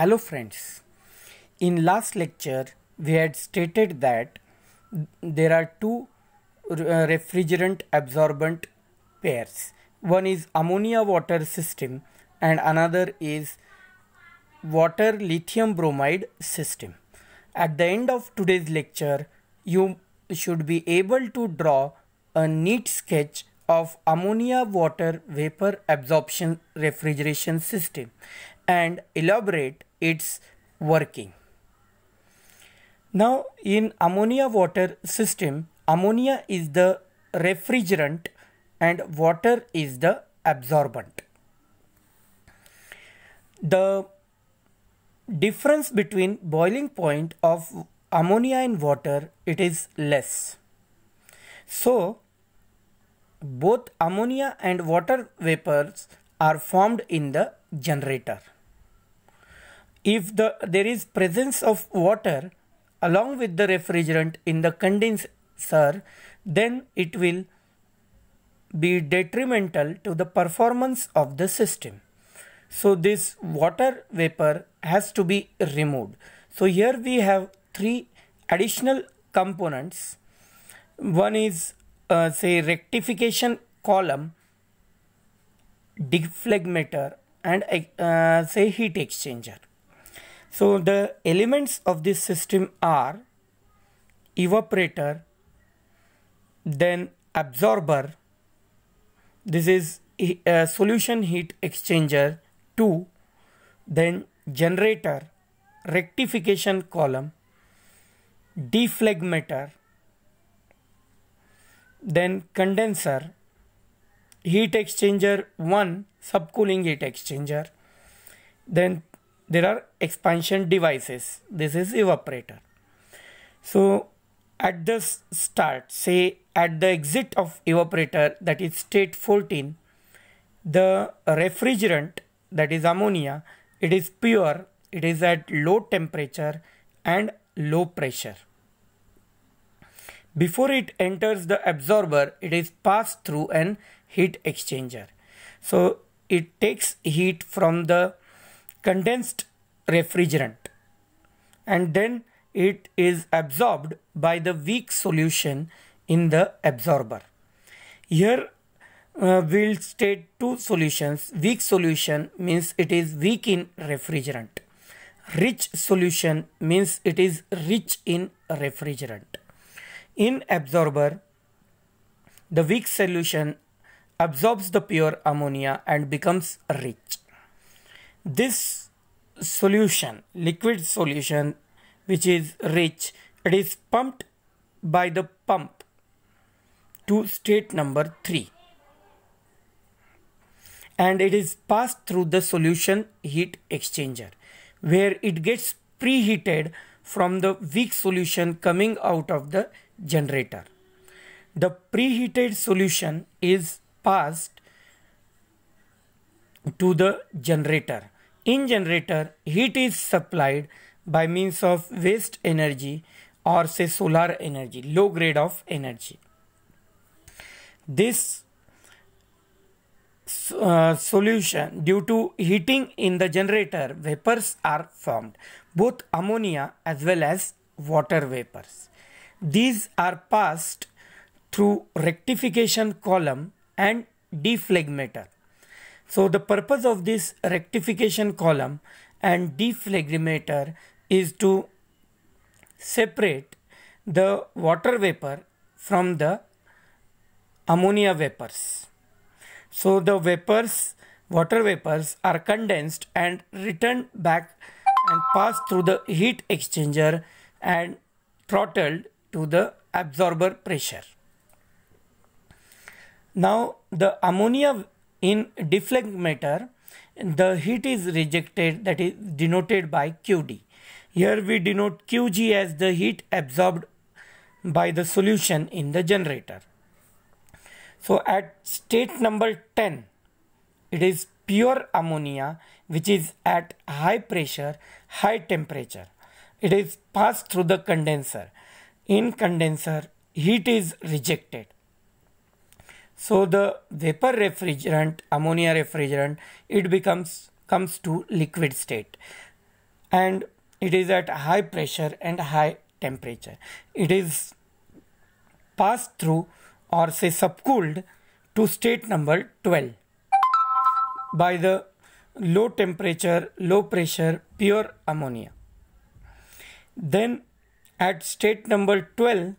Hello friends. In last lecture we had stated that there are two uh, refrigerant absorbent pairs. One is ammonia water system and another is water lithium bromide system. At the end of today's lecture you should be able to draw a neat sketch of ammonia water vapor absorption refrigeration system and elaborate its working. Now in ammonia water system, ammonia is the refrigerant and water is the absorbent. The difference between boiling point of ammonia and water it is less. So both ammonia and water vapors are formed in the generator if the there is presence of water along with the refrigerant in the condenser then it will be detrimental to the performance of the system so this water vapor has to be removed so here we have three additional components one is uh, say rectification column deflegmator and uh, say heat exchanger so the elements of this system are evaporator, then absorber, this is a solution heat exchanger 2, then generator, rectification column, deflegmator, then condenser, heat exchanger 1, subcooling heat exchanger, then there are expansion devices. This is evaporator. So at the start, say at the exit of evaporator, that is state 14, the refrigerant, that is ammonia, it is pure, it is at low temperature and low pressure. Before it enters the absorber, it is passed through an heat exchanger. So it takes heat from the condensed refrigerant and then it is absorbed by the weak solution in the absorber. Here uh, we'll state two solutions. Weak solution means it is weak in refrigerant. Rich solution means it is rich in refrigerant. In absorber, the weak solution absorbs the pure ammonia and becomes rich this solution liquid solution which is rich it is pumped by the pump to state number 3 and it is passed through the solution heat exchanger where it gets preheated from the weak solution coming out of the generator the preheated solution is passed to the generator in generator, heat is supplied by means of waste energy or say solar energy, low grade of energy. This uh, solution due to heating in the generator vapors are formed both ammonia as well as water vapors these are passed through rectification column and deflegmator so the purpose of this rectification column and deflagrator is to separate the water vapor from the ammonia vapors. So the vapors, water vapors are condensed and returned back and passed through the heat exchanger and throttled to the absorber pressure. Now the ammonia in deflagrator the heat is rejected that is denoted by QD. Here we denote QG as the heat absorbed by the solution in the generator. So at state number 10 it is pure ammonia which is at high pressure high temperature. It is passed through the condenser. In condenser heat is rejected so the vapor refrigerant, ammonia refrigerant, it becomes comes to liquid state and it is at high pressure and high temperature. It is passed through or say subcooled to state number 12 by the low temperature, low pressure, pure ammonia. Then at state number 12,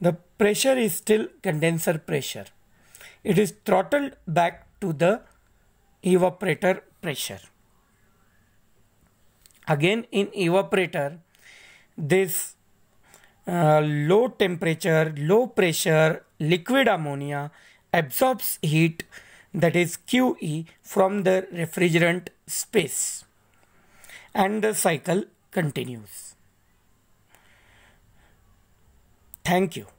the pressure is still condenser pressure it is throttled back to the evaporator pressure. Again in evaporator, this uh, low temperature, low pressure liquid ammonia absorbs heat that is QE from the refrigerant space and the cycle continues. Thank you.